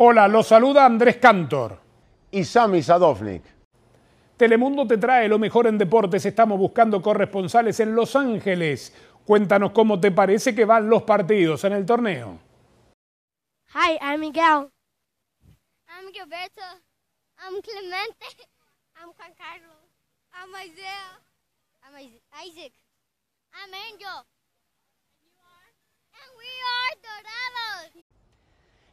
Hola, los saluda Andrés Cantor. Y Sami Sadovnik. Telemundo te trae lo mejor en deportes. Estamos buscando corresponsales en Los Ángeles. Cuéntanos cómo te parece que van los partidos en el torneo. Hi, I'm Miguel. I'm Gilberto. I'm Clemente. I'm Juan Carlos. I'm Isaiah. I'm Isaac. I'm Angel.